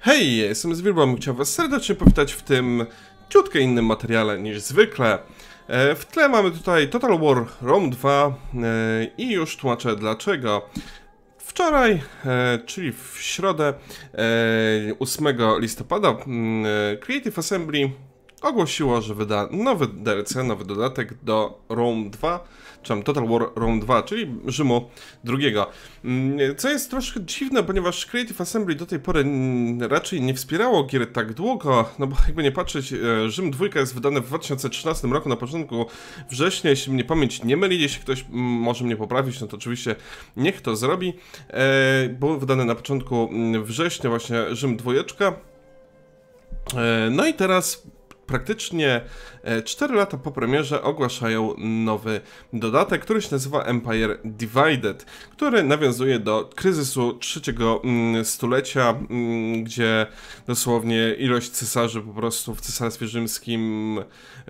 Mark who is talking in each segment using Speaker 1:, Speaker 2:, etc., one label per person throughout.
Speaker 1: Hej, jestem z Wilbą i chciałbym Was serdecznie powitać w tym ciutkę innym materiale niż zwykle. E, w tle mamy tutaj Total War Rome 2 e, i już tłumaczę dlaczego. Wczoraj, e, czyli w środę 8 listopada mm, Creative Assembly ogłosiło, że wyda nowy DLC, nowy dodatek do Rome 2, czy Total War Rome 2, czyli Rzymu II. Mm, co jest troszkę dziwne, ponieważ Creative Assembly do tej pory raczej nie wspierało gier tak długo, no bo jakby nie patrzeć, e, Rzym 2 jest wydany w 2013 roku, na początku września, jeśli mnie pamięć nie myli, jeśli ktoś może mnie poprawić, no to oczywiście niech to zrobi. E, był wydany na początku września właśnie Rzym 2. E, no i teraz praktycznie 4 e, lata po premierze ogłaszają nowy dodatek, który się nazywa Empire Divided, który nawiązuje do kryzysu trzeciego mm, stulecia, mm, gdzie dosłownie ilość cesarzy po prostu w cesarstwie rzymskim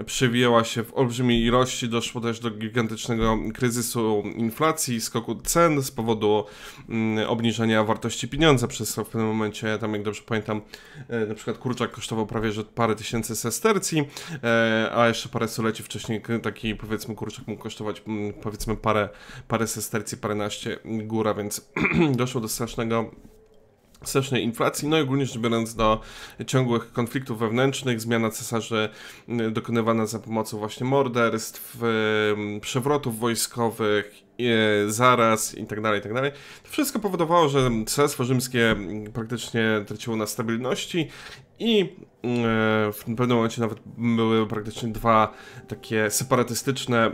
Speaker 1: przewijała się w olbrzymiej ilości, doszło też do gigantycznego kryzysu inflacji, skoku cen z powodu mm, obniżenia wartości pieniądza przez to w pewnym momencie, tam jak dobrze pamiętam, e, na przykład kurczak kosztował prawie że parę tysięcy sester, E, a jeszcze parę stuleci wcześniej taki powiedzmy kurczak mógł kosztować mm, powiedzmy parę, parę sestercji, paręnaście góra, więc doszło do strasznego strasznej inflacji, no i ogólnie rzecz biorąc do ciągłych konfliktów wewnętrznych, zmiana cesarzy mm, dokonywana za pomocą właśnie morderstw, przewrotów wojskowych E, zaraz i tak dalej, i tak dalej. To wszystko powodowało, że Cesarstwo Rzymskie praktycznie traciło na stabilności i e, w pewnym momencie nawet były praktycznie dwa takie separatystyczne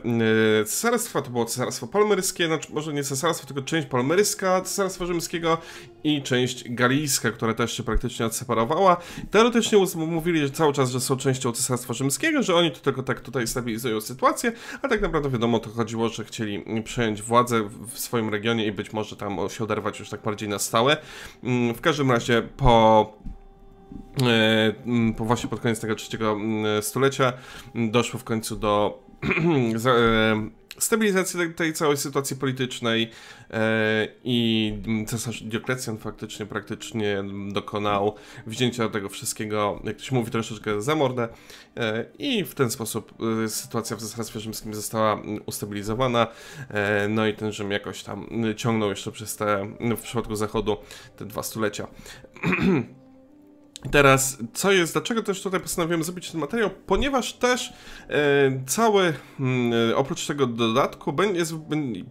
Speaker 1: e, cesarstwa. To było cesarstwo palmeryjskie, znaczy może nie cesarstwo, tylko część palmeryjska cesarstwa rzymskiego i część galijska, która też się praktycznie odseparowała. Teoretycznie mówili że cały czas, że są częścią cesarstwa rzymskiego, że oni to tylko tak tutaj stabilizują sytuację, ale tak naprawdę wiadomo, to chodziło, że chcieli przejąć przejąć władzę w swoim regionie i być może tam się oderwać już tak bardziej na stałe. Mm, w każdym razie po E, właśnie pod koniec tego trzeciego stulecia doszło w końcu do e, stabilizacji tej całej sytuacji politycznej e, i cesarz Dioklecjan faktycznie praktycznie dokonał wzięcia tego wszystkiego, jak ktoś mówi, troszeczkę za mordę i w ten sposób sytuacja w cesarstwie rzymskim została ustabilizowana no i ten Rzym jakoś tam ciągnął jeszcze przez te, w przypadku Zachodu, te dwa stulecia. Teraz, co jest, dlaczego też tutaj postanowiłem zrobić ten materiał? Ponieważ też e, cały, mm, e, oprócz tego dodatku, będzie, jest,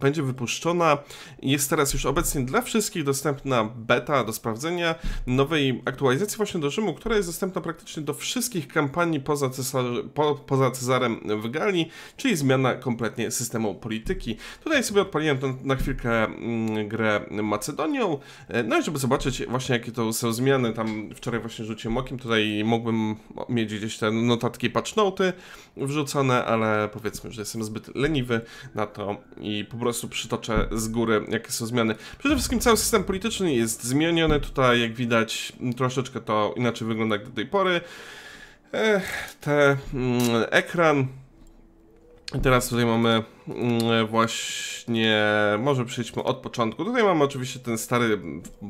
Speaker 1: będzie wypuszczona, jest teraz już obecnie dla wszystkich dostępna beta do sprawdzenia nowej aktualizacji właśnie do Rzymu, która jest dostępna praktycznie do wszystkich kampanii poza, cesarzy, po, poza Cezarem w Galii, czyli zmiana kompletnie systemu polityki. Tutaj sobie odpaliłem na chwilkę m, mm, grę Macedonią, e, no i żeby zobaczyć właśnie jakie to są zmiany, tam wczoraj właśnie właśnie rzuciem okiem. Tutaj mógłbym mieć gdzieś te notatki patchnoty wrzucone, ale powiedzmy, że jestem zbyt leniwy na to i po prostu przytoczę z góry, jakie są zmiany. Przede wszystkim cały system polityczny jest zmieniony. Tutaj, jak widać, troszeczkę to inaczej wygląda jak do tej pory. Te, mm, ekran Teraz tutaj mamy mm, właśnie, może przejdźmy od początku. Tutaj mamy oczywiście ten stary,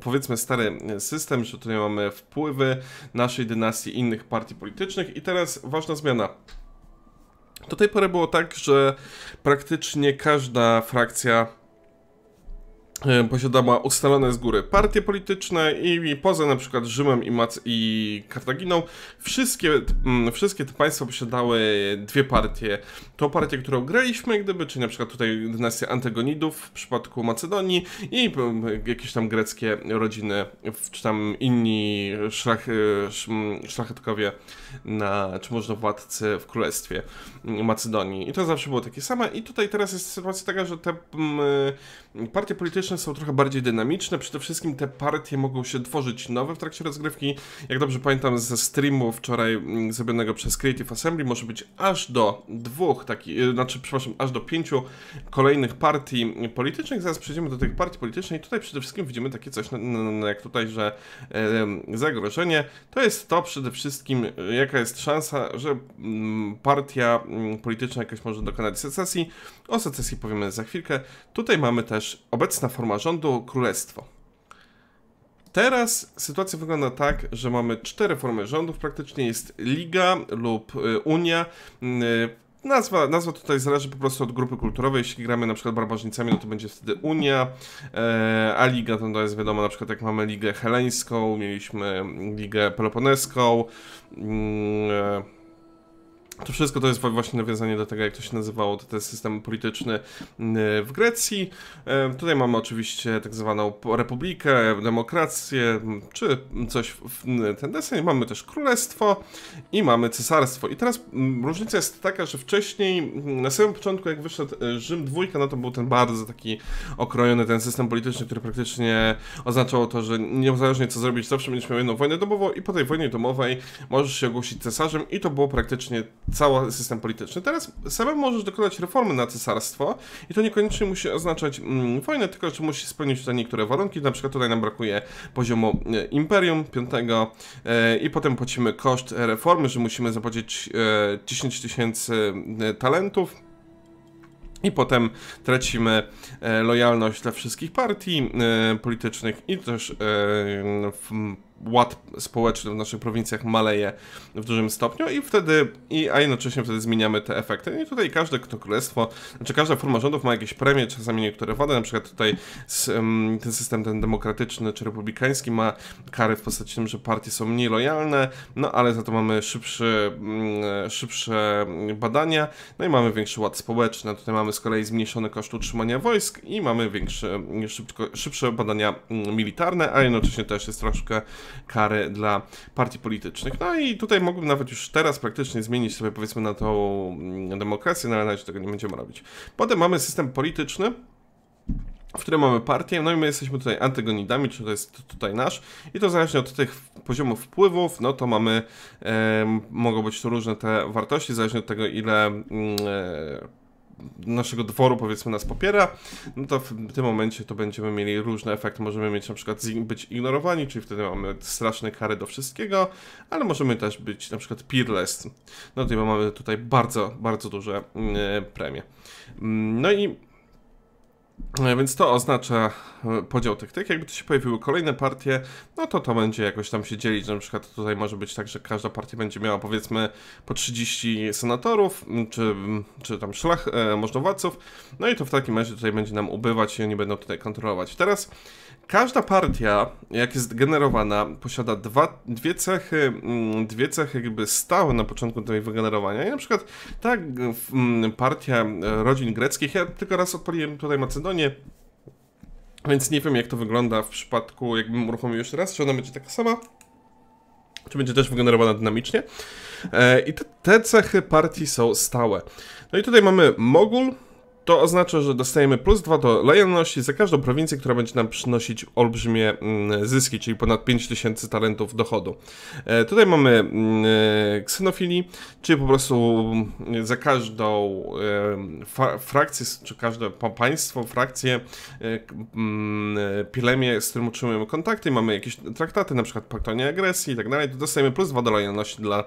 Speaker 1: powiedzmy stary system, że tutaj mamy wpływy naszej dynastii innych partii politycznych i teraz ważna zmiana. Do tej pory było tak, że praktycznie każda frakcja E, posiadała ustalone z góry partie polityczne i poza na przykład Rzymem i, Mac i Kartaginą wszystkie, wszystkie te państwa posiadały dwie partie. Tą partię, którą graliśmy gdyby, czyli na przykład tutaj dynastia Antagonidów w przypadku Macedonii i jakieś tam greckie rodziny, czy tam inni szlach, szlachetkowie na, czy można władcy w Królestwie Macedonii. I to zawsze było takie same i tutaj teraz jest sytuacja taka, że te partie polityczne są trochę bardziej dynamiczne. Przede wszystkim te partie mogą się tworzyć nowe w trakcie rozgrywki. Jak dobrze pamiętam ze streamu wczoraj mm, zrobionego przez Creative Assembly, może być aż do dwóch takich, y, znaczy przepraszam, aż do pięciu kolejnych partii politycznych. Zaraz przejdziemy do tych partii politycznych i tutaj przede wszystkim widzimy takie coś jak tutaj, że zagrożenie to jest to przede wszystkim, y, jaka jest szansa, że mm, partia mm, polityczna jakoś może dokonać secesji. O secesji powiemy za chwilkę. Tutaj mamy też obecna forma rządu, królestwo. Teraz sytuacja wygląda tak, że mamy cztery formy rządów, praktycznie jest Liga lub y, Unia. Y, nazwa, nazwa tutaj zależy po prostu od grupy kulturowej. Jeśli gramy na przykład barbarzyńcami, no to będzie wtedy Unia, e, a Liga to jest wiadomo, na przykład jak mamy Ligę Heleńską, mieliśmy Ligę Peloponeską, mm, e, to wszystko to jest właśnie nawiązanie do tego, jak to się nazywało, ten system polityczny mm, w Grecji. Tutaj mamy oczywiście tak zwaną republikę, demokrację, czy coś w ten deseń. Mamy też królestwo i mamy cesarstwo. I teraz różnica jest taka, że wcześniej, na samym początku, jak wyszedł e, Rzym dwójka, no to był ten bardzo taki okrojony ten system polityczny, który praktycznie oznaczało to, że niezależnie co zrobić, zawsze będziesz miał jedną wojnę domową i po tej wojnie domowej możesz się ogłosić cesarzem i to było praktycznie cały system polityczny. Teraz samemu możesz dokonać reformy na cesarstwo i to niekoniecznie musi oznaczać mm, wojnę, tylko że musi spełnić tutaj niektóre warunki, na przykład tutaj nam brakuje poziomu e, imperium piątego e, i potem płacimy koszt reformy, że musimy zapłacić e, 10 tysięcy e, talentów. I potem tracimy e, lojalność dla wszystkich partii e, politycznych i też w ład społeczny w naszych prowincjach maleje w dużym stopniu i wtedy, i, a jednocześnie wtedy zmieniamy te efekty. I tutaj każde to królestwo, znaczy każda forma rządów ma jakieś premie, czasami niektóre wady, na przykład tutaj ten system ten demokratyczny czy republikański ma kary w postaci tym, że partie są mniej lojalne, no ale za to mamy szybszy, mm, e, szybsze mm, badania, no i mamy większy ład społeczny. Tutaj mamy z kolei zmniejszony koszt utrzymania wojsk i mamy większe, szybko, szybsze badania mm, militarne, a jednocześnie też jest troszkę kary dla partii politycznych. No i tutaj mógłbym nawet już teraz praktycznie zmienić sobie powiedzmy na tą mm, demokrację, no ale na razie tego nie będziemy robić. Potem mamy system polityczny, w którym mamy partię, no i my jesteśmy tutaj antygonidami, czyli to jest tutaj nasz i to zależnie od tych poziomów wpływów, no to mamy, e, mogą być tu różne te wartości, zależnie od tego ile mm, e, naszego dworu powiedzmy nas popiera, no to w tym momencie to będziemy mieli różne efekty. Możemy mieć na przykład być ignorowani, czyli wtedy mamy straszne kary do wszystkiego, ale możemy też być na przykład peerless. No to mamy tutaj bardzo, bardzo duże mm, e, premie. Mm, no i E, więc to oznacza e, podział tych tych. Jakby tu się pojawiły kolejne partie, no to to będzie jakoś tam się dzielić. Na przykład tutaj może być tak, że każda partia będzie miała powiedzmy po 30 senatorów, czy, czy tam szlach e, możnowładców. No i to w takim razie tutaj będzie nam ubywać i oni będą tutaj kontrolować. Teraz każda partia, jak jest generowana, posiada dwa, dwie cechy, dwie cechy jakby stałe na początku tej wygenerowania. I na przykład ta partia e, rodzin greckich, ja tylko raz odpaliłem tutaj Macedonię, więc nie wiem, jak to wygląda w przypadku, jakbym uruchomił jeszcze raz, czy ona będzie taka sama, czy będzie też wygenerowana dynamicznie. E, I te, te cechy partii są stałe. No i tutaj mamy mogul, to oznacza, że dostajemy plus 2 do lojalności za każdą prowincję, która będzie nam przynosić olbrzymie mm, zyski, czyli ponad 5000 talentów dochodu. E, tutaj mamy mm, e, ksenofili, czyli po prostu mm, za każdą e, frakcję, czy każde państwo, frakcję, pilemię, z którym utrzymujemy kontakty, mamy jakieś traktaty, na przykład pakt o nieagresji i tak dalej, to dostajemy plus 2 do lojalności dla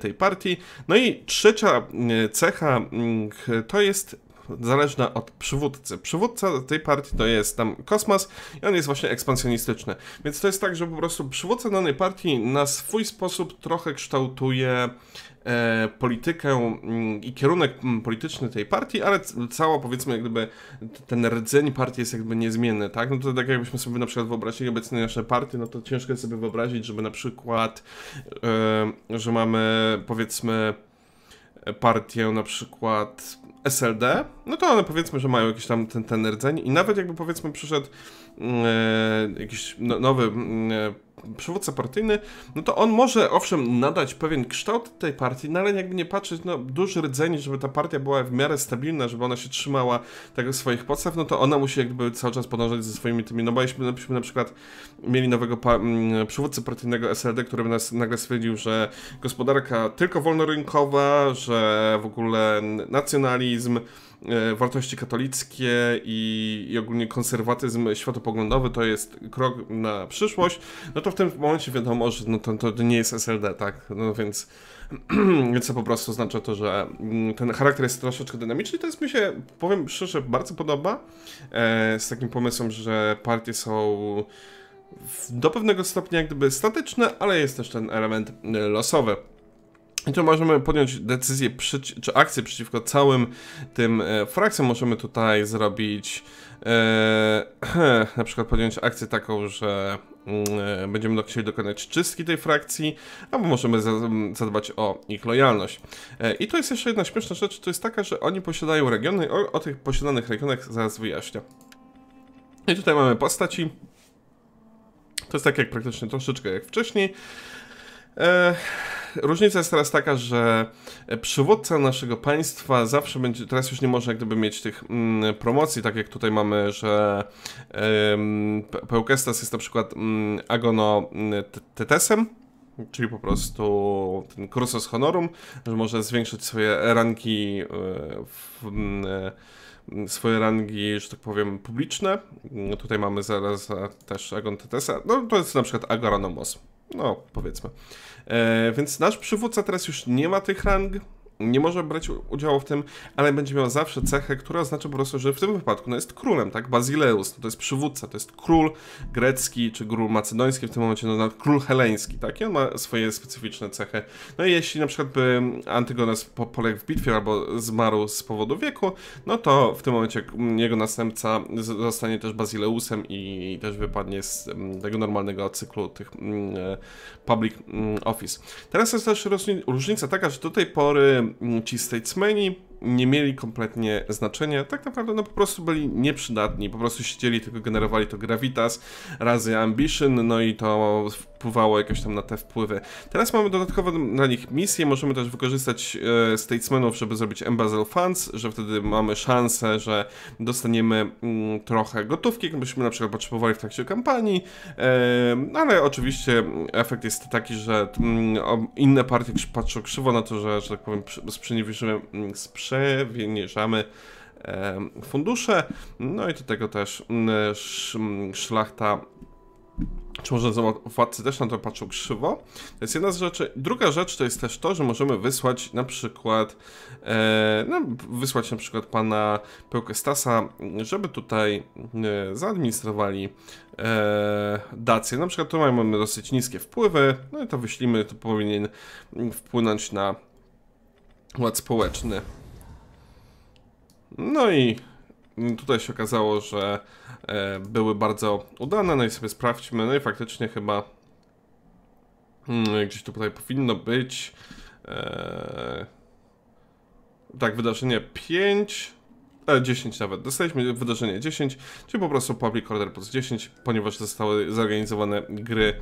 Speaker 1: tej partii. No i trzecia cecha to jest zależna od przywódcy. Przywódca tej partii to jest tam kosmos i on jest właśnie ekspansjonistyczny. Więc to jest tak, że po prostu przywódca danej partii na swój sposób trochę kształtuje e, politykę mm, i kierunek mm, polityczny tej partii, ale cała powiedzmy jak gdyby ten rdzeń partii jest jakby niezmienny, tak? No to tak jakbyśmy sobie na przykład wyobrazili obecne nasze partie, no to ciężko jest sobie wyobrazić, żeby na przykład, e, że mamy powiedzmy partię na przykład SLD, no to one powiedzmy, że mają jakiś tam ten, ten rdzeń i nawet jakby powiedzmy przyszedł mm, e, jakiś no, nowy mm, e, przywódca partyjny, no to on może owszem nadać pewien kształt tej partii, no ale jakby nie patrzeć, no duży rdzeń, żeby ta partia była w miarę stabilna, żeby ona się trzymała tego swoich podstaw, no to ona musi jakby cały czas podążać ze swoimi tymi, no bo jeśli byśmy na przykład mieli nowego pa mm, przywódcę partyjnego SLD, który by nas nagle stwierdził, że gospodarka tylko wolnorynkowa, że w ogóle nacjonalizm, e, wartości katolickie i, i, ogólnie konserwatyzm światopoglądowy to jest krok na przyszłość, no to w tym momencie wiadomo, że no to, to nie jest SLD, tak? No więc, więc to po prostu oznacza to, że mm, ten charakter jest troszeczkę dynamiczny. To jest mi się, powiem szczerze, bardzo podoba. E, z takim pomysłem, że partie są do pewnego stopnia jak gdyby statyczne, ale jest też ten element y, losowy. I tu możemy podjąć decyzję czy akcję przeciwko całym tym e, frakcjom. Możemy tutaj zrobić Eee, na przykład podjąć akcję taką, że mm, e, będziemy chcieli dokonać czystki tej frakcji, albo możemy mm, zadbać o ich lojalność. E, I to jest jeszcze jedna śmieszna rzecz, to jest taka, że oni posiadają regiony, o, o tych posiadanych regionach zaraz wyjaśnię. I tutaj mamy postaci. To jest tak jak praktycznie troszeczkę jak wcześniej. Eee, różnica jest teraz taka, że przywódca naszego państwa zawsze będzie, teraz już nie można jak gdyby mieć tych mm, promocji, tak jak tutaj mamy, że mm, Peukestas jest na przykład mm, Agono mm, Tetesem, czyli po prostu ten kursus honorum, że może zwiększyć swoje ranki e, w, mm, e, swoje rangi, że tak powiem, publiczne. Tutaj mamy zaraz też Agon Tetesa. No to jest na przykład Agoranomos. No, powiedzmy. E, więc nasz przywódca teraz już nie ma tych rang, nie może brać udziału w tym, ale będzie miał zawsze cechę, która oznacza po prostu, że w tym wypadku no jest królem, tak? Bazileus, no to jest przywódca, to jest król grecki czy król macedoński, w tym momencie no, król heleński, tak? I on ma swoje specyficzne cechy. No i jeśli na przykład by Antygonas poległ w bitwie albo zmarł z powodu wieku, no to w tym momencie jego następca zostanie też Bazileusem i też wypadnie z mm, tego normalnego cyklu tych mm, e, public mm, office. Teraz jest też różnica taka, że do tej pory ci statesmeni nie mieli kompletnie znaczenia. Tak naprawdę, no po prostu byli nieprzydatni, po prostu siedzieli, tylko generowali to gravitas razy ambition, no i to wpływało jakoś tam na te wpływy. Teraz mamy dodatkowo na nich misje, możemy też wykorzystać e, statesmenów, żeby zrobić Embazel funds, że wtedy mamy szansę, że dostaniemy mm, trochę gotówki, jakbyśmy na przykład potrzebowali w trakcie kampanii, e, ale oczywiście efekt jest taki, że mm, inne partie patrzą krzywo na to, że, że tak powiem, sprzeniewierzymy. Mm, sprze przewiniężamy fundusze. No i do tego też mm, mm, szlachta czy może władcy też na to patrzą krzywo? To jest jedna z rzeczy. Druga rzecz to jest też to, że możemy wysłać na przykład e, no, wysłać na przykład pana Pełkestasa, żeby tutaj e, zaadministrowali e, Dację. Na przykład tutaj mamy dosyć niskie wpływy, no i to wyślimy, to powinien mm, wpłynąć na ład społeczny. No i tutaj się okazało, że e, były bardzo udane, no i sobie sprawdźmy, no i faktycznie chyba mm, gdzieś tutaj powinno być e, tak, wydarzenie 5, 10 e, nawet. Dostaliśmy wydarzenie 10, czyli po prostu Public Order Plus 10, ponieważ zostały zorganizowane gry,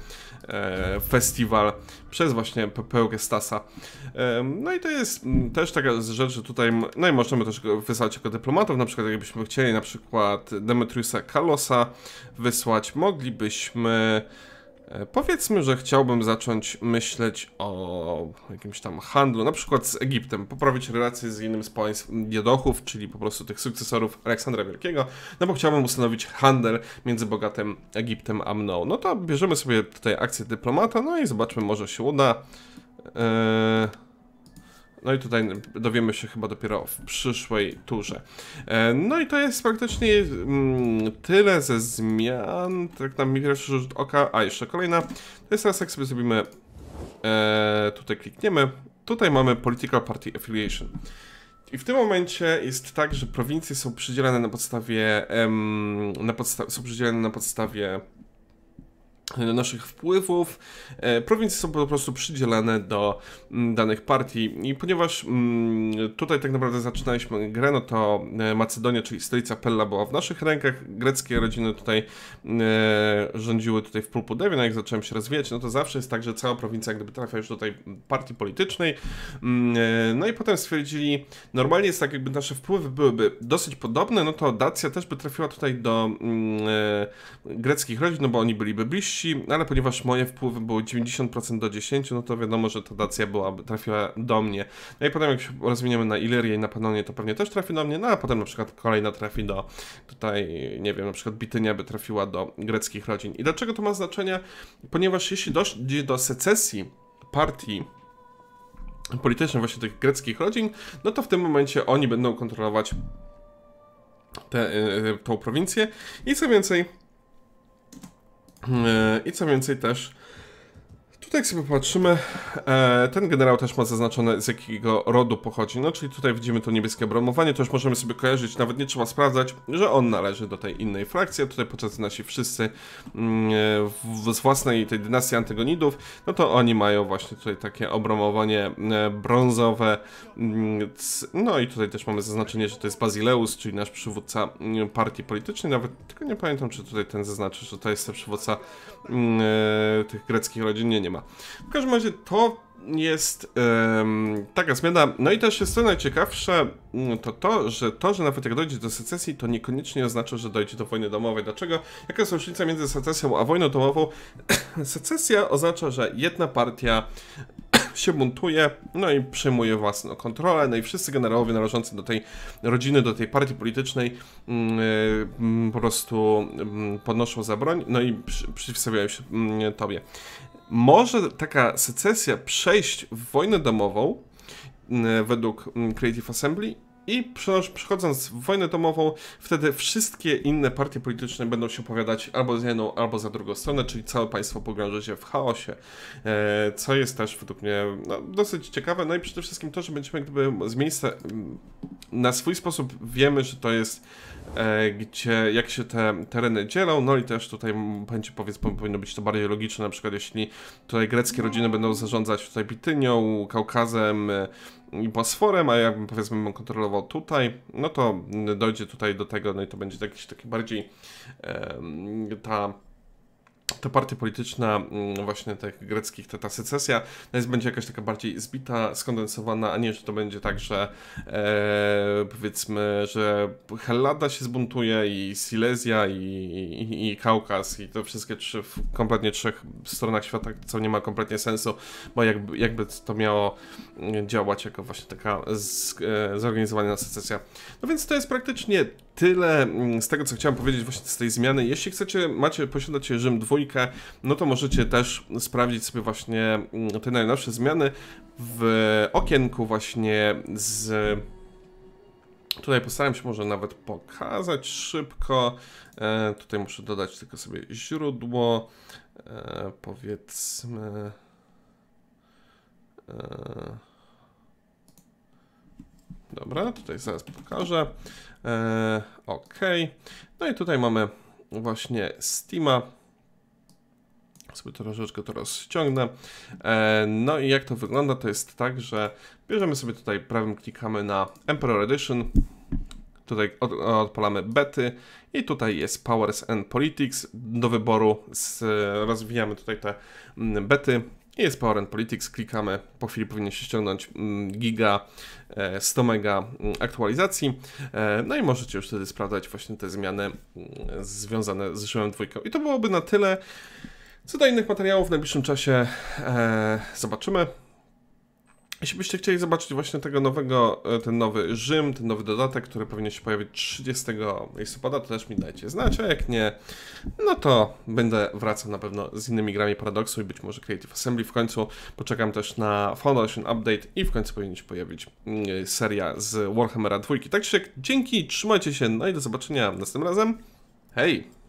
Speaker 1: e, festiwal przez właśnie Pełkę Stasa. E, no i to jest też taka rzecz, że tutaj, no i możemy też wysłać jako dyplomatów, na przykład jakbyśmy chcieli na przykład Demetriusa Kalosa wysłać, moglibyśmy E, powiedzmy, że chciałbym zacząć myśleć o jakimś tam handlu, na przykład z Egiptem, poprawić relacje z innym z państw Diodochów, czyli po prostu tych sukcesorów Aleksandra Wielkiego, no bo chciałbym ustanowić handel między bogatym Egiptem a mną. No to bierzemy sobie tutaj akcję dyplomata, no i zobaczmy, może się uda. Eee... No i tutaj dowiemy się chyba dopiero w przyszłej turze. E, no i to jest praktycznie mm, tyle ze zmian, tak mi pierwszy rzut oka. A, jeszcze kolejna. To jest teraz jak sobie zrobimy, e, tutaj klikniemy. Tutaj mamy Political Party Affiliation. I w tym momencie jest tak, że prowincje są przydzielane na podstawie, na podsta są przydzielane na podstawie E, naszych wpływów. E, prowincje są po prostu przydzielane do mm, danych partii i ponieważ mm, tutaj tak naprawdę zaczynaliśmy grę, no to e, Macedonia, czyli stolica Pella była w naszych rękach, greckie rodziny tutaj rządziły tutaj w Pulpudewie, no jak zacząłem się rozwijać, no to zawsze jest tak, że cała prowincja gdyby trafia już do tej partii politycznej. Mm, no i potem stwierdzili, normalnie jest tak, jakby nasze wpływy byłyby dosyć podobne, no to Dacja też by trafiła tutaj do greckich rodzin, no bo oni byliby bliżsi, wsi, ale ponieważ moje wpływy były 90% do 10, no to wiadomo, że ta dacja byłaby, trafiła do mnie. No i potem jak się rozwiniemy na Illyrię i na Panonię, to pewnie też trafi do mnie, no a potem na przykład kolejna trafi do tutaj, nie wiem, na przykład Bitynia by trafiła do greckich rodzin. I dlaczego to ma znaczenie? Ponieważ jeśli dojdzie do secesji partii politycznej właśnie tych greckich rodzin, no to w tym momencie oni będą kontrolować tę y, y, prowincję i co więcej, E, I co więcej też Tutaj jak sobie popatrzymy, e, ten generał też ma zaznaczone z jakiego rodu pochodzi, no czyli tutaj widzimy to niebieskie bromowanie, to już możemy sobie kojarzyć, nawet nie trzeba sprawdzać, że on należy do tej innej frakcji, a tutaj podczas nasi wszyscy mm, z własnej tej dynastii antygonidów, no to oni mają właśnie tutaj takie obromowanie e, brązowe, mm, no i tutaj też mamy zaznaczenie, że to jest Bazileus, czyli nasz przywódca mm, partii politycznej, nawet tylko nie pamiętam, czy tutaj ten zaznaczy, że to jest przywódca e, tych greckich rodzin, nie, nie ma. W każdym razie to jest um, taka zmiana. No i też jest co najciekawsze, mm, to to, że to, że nawet jak dojdzie do secesji, to niekoniecznie oznacza, że dojdzie do wojny domowej. Dlaczego? Jaka jest różnica między secesją a wojną domową? Secesja oznacza, że jedna partia się buntuje, no i przejmuje własną kontrolę, no i wszyscy generałowie należący do tej rodziny, do tej partii politycznej yy, po prostu yy, podnoszą za broń, no i przy, przeciwstawiają się yy, tobie może taka secesja przejść w wojnę domową mm, według mm, Creative Assembly i przechodząc w wojnę domową, wtedy wszystkie inne partie polityczne będą się opowiadać albo z jedną, albo za drugą stronę, czyli całe państwo pogrąży się w chaosie, e, co jest też według mnie no, dosyć ciekawe. No i przede wszystkim to, że będziemy gdyby z miejsca na swój sposób wiemy, że to jest e, gdzie, jak się te tereny dzielą, no i też tutaj będzie powiedzmy, powinno być to bardziej logiczne, na przykład jeśli tutaj greckie rodziny będą zarządzać tutaj Bitynią, Kaukazem, e, i Bosforem, a jakbym powiedzmy bym kontrolował tutaj, no to dojdzie tutaj do tego, no i to będzie jakiś taki bardziej e, ta ta partia polityczna mm, właśnie tych greckich, ta, ta secesja, no jest, będzie jakaś taka bardziej zbita, skondensowana, a nie, że to będzie tak, że e, powiedzmy, że Hellada się zbuntuje i Silesia i, i, i Kaukaz i to wszystkie trzy w kompletnie trzech stronach świata, co nie ma kompletnie sensu, bo jakby, jakby to miało mm, działać jako właśnie taka z, e, zorganizowana secesja. No więc to jest praktycznie tyle mm, z tego, co chciałem powiedzieć właśnie z tej zmiany. Jeśli chcecie, macie, posiadacie Rzym dwójkę, no to możecie też sprawdzić sobie właśnie mm, te najnowsze zmiany w okienku właśnie z... Tutaj postaram się może nawet pokazać szybko. E, tutaj muszę dodać tylko sobie źródło. E, powiedzmy... E, Dobra, tutaj zaraz pokażę. E, ok. No i tutaj mamy właśnie Steama. Sobie to troszeczkę to rozciągnę. E, no i jak to wygląda, to jest tak, że bierzemy sobie tutaj prawym klikamy na Emperor Edition. Tutaj od, odpalamy bety i tutaj jest Powers and Politics do wyboru. Z, rozwijamy tutaj te mm, bety jest jest PowerEnd Politics, klikamy, po chwili powinien się ściągnąć mm, giga, 100 e, mega mm, aktualizacji. E, no i możecie już wtedy sprawdzać właśnie te zmiany mm, związane z Rzymem dwójką. I to byłoby na tyle. Co do innych materiałów w najbliższym czasie e, zobaczymy. Jeśli byście chcieli zobaczyć właśnie tego nowego, e, ten nowy Rzym, ten nowy dodatek, który powinien się pojawić 30 listopada, to też mi dajcie znać, a jak nie, no to będę wracał na pewno z innymi grami Paradoxu i być może Creative Assembly w końcu. Poczekam też na Foundation Update i w końcu powinien się pojawić mm, seria z Warhammera 2. Także dzięki, trzymajcie się, no i do zobaczenia następnym razem. Hej!